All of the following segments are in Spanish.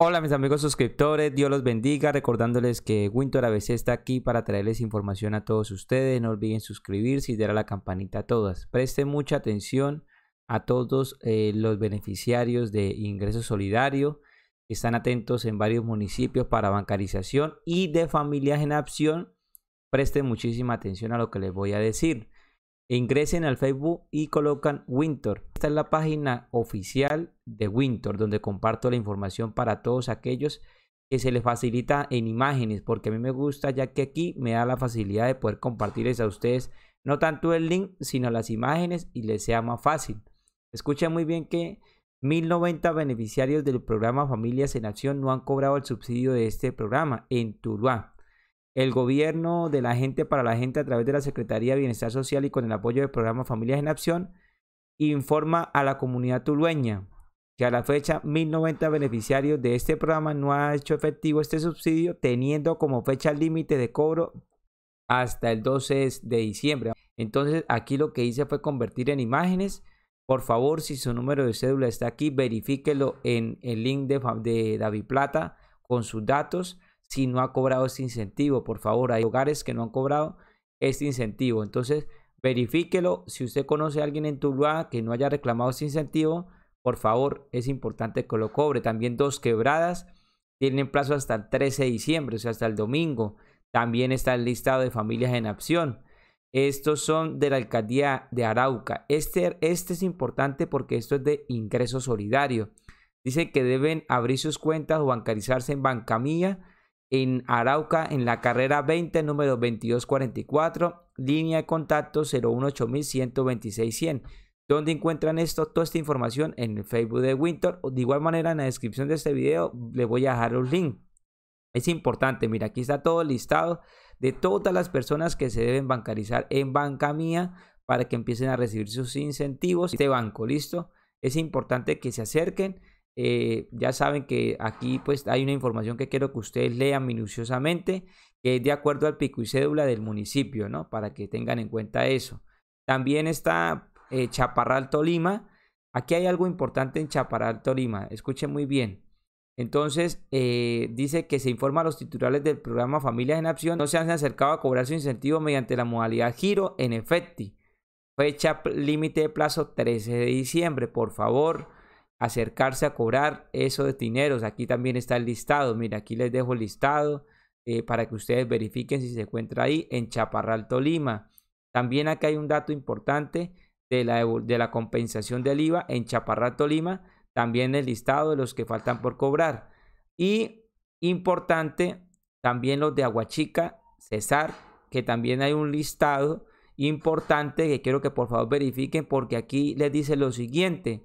Hola mis amigos suscriptores, Dios los bendiga, recordándoles que Winter ABC está aquí para traerles información a todos ustedes, no olviden suscribirse y dar a la campanita a todas. Presten mucha atención a todos eh, los beneficiarios de ingreso solidario, están atentos en varios municipios para bancarización y de familias en acción, presten muchísima atención a lo que les voy a decir ingresen al Facebook y colocan Winter. Esta es la página oficial de Winter, donde comparto la información para todos aquellos que se les facilita en imágenes, porque a mí me gusta ya que aquí me da la facilidad de poder compartirles a ustedes no tanto el link, sino las imágenes y les sea más fácil. Escuchen muy bien que 1090 beneficiarios del programa Familias en Acción no han cobrado el subsidio de este programa en Tuluá el gobierno de la gente para la gente a través de la Secretaría de Bienestar Social y con el apoyo del programa Familias en Acción, informa a la comunidad tulueña que a la fecha 1.090 beneficiarios de este programa no ha hecho efectivo este subsidio, teniendo como fecha límite de cobro hasta el 12 de diciembre. Entonces aquí lo que hice fue convertir en imágenes. Por favor, si su número de cédula está aquí, verifíquelo en el link de, de David Plata con sus datos si no ha cobrado ese incentivo. Por favor, hay hogares que no han cobrado este incentivo. Entonces, verifíquelo. Si usted conoce a alguien en Tuluá que no haya reclamado ese incentivo, por favor, es importante que lo cobre. También dos quebradas tienen plazo hasta el 13 de diciembre, o sea, hasta el domingo. También está el listado de familias en acción. Estos son de la alcaldía de Arauca. Este, este es importante porque esto es de ingreso solidario. Dicen que deben abrir sus cuentas o bancarizarse en Bancamilla en Arauca en la carrera 20, número 2244, línea de contacto 018126100, ¿Dónde encuentran esto, toda esta información en el Facebook de Winter. De igual manera, en la descripción de este video les voy a dejar un link Es importante, mira, aquí está todo listado de todas las personas que se deben bancarizar en Banca Mía para que empiecen a recibir sus incentivos Este banco, ¿listo? Es importante que se acerquen eh, ya saben que aquí pues hay una información que quiero que ustedes lean minuciosamente, que es de acuerdo al pico y cédula del municipio, ¿no? Para que tengan en cuenta eso. También está eh, Chaparral Tolima. Aquí hay algo importante en Chaparral Tolima, escuchen muy bien. Entonces, eh, dice que se informa a los titulares del programa Familias en Acción no se han acercado a cobrar su incentivo mediante la modalidad giro en efecti. Fecha límite de plazo 13 de diciembre. Por favor, acercarse a cobrar eso de dineros. Aquí también está el listado. Mira, aquí les dejo el listado eh, para que ustedes verifiquen si se encuentra ahí en Chaparral, Tolima. También acá hay un dato importante de la, de la compensación del IVA en Chaparral, Tolima. También el listado de los que faltan por cobrar. Y importante, también los de Aguachica, Cesar, que también hay un listado importante que quiero que por favor verifiquen porque aquí les dice lo siguiente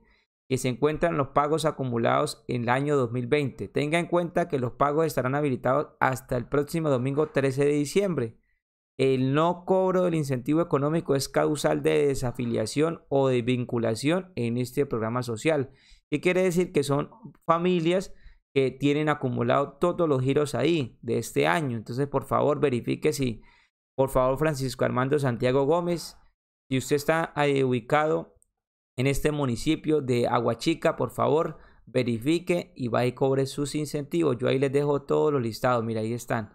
que se encuentran los pagos acumulados en el año 2020. Tenga en cuenta que los pagos estarán habilitados hasta el próximo domingo 13 de diciembre. El no cobro del incentivo económico es causal de desafiliación o de vinculación en este programa social. ¿Qué quiere decir? Que son familias que tienen acumulado todos los giros ahí de este año. Entonces, por favor, verifique si, por favor, Francisco Armando Santiago Gómez, si usted está eh, ubicado en este municipio de Aguachica, por favor, verifique y vaya y cobre sus incentivos. Yo ahí les dejo todos los listados, mira, ahí están.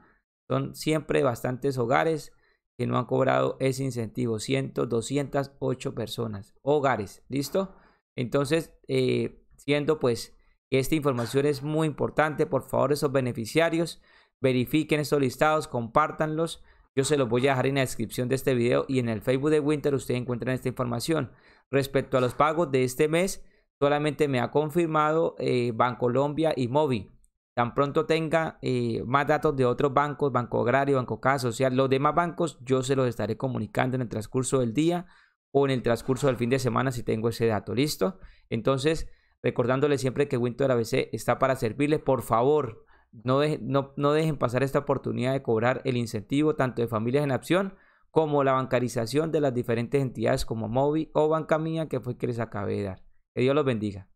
Son siempre bastantes hogares que no han cobrado ese incentivo, 100, 208 personas, hogares, ¿listo? Entonces, eh, siendo pues que esta información es muy importante, por favor, esos beneficiarios, verifiquen estos listados, compártanlos. Yo se los voy a dejar en la descripción de este video y en el Facebook de Winter ustedes encuentran esta información. Respecto a los pagos de este mes, solamente me ha confirmado eh, Bancolombia y Movi. Tan pronto tenga eh, más datos de otros bancos, Banco Agrario, Banco Casa Social, los demás bancos, yo se los estaré comunicando en el transcurso del día o en el transcurso del fin de semana si tengo ese dato. ¿Listo? Entonces, recordándole siempre que la BC está para servirles. Por favor, no, no, no dejen pasar esta oportunidad de cobrar el incentivo tanto de familias en acción como la bancarización de las diferentes entidades como Movi o Banca Mía, que fue que les acabé de dar. Que Dios los bendiga.